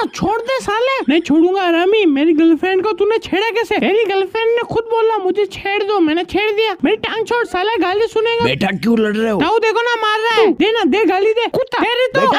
ना छोड़ दे साले नहीं छोड़ूंगा आरामी मेरी गर्लफ्रेंड को तूने छेड़ा कैसे मेरी गर्लफ्रेंड ने खुद बोला मुझे छेड़ दो मैंने छेड़ दिया मेरी टांग छोड़ साला गाली सुनेगा बेटा क्यों लड़ रहे हो देखो ना मार रहा है दे दे गाली दे कुत्ता तो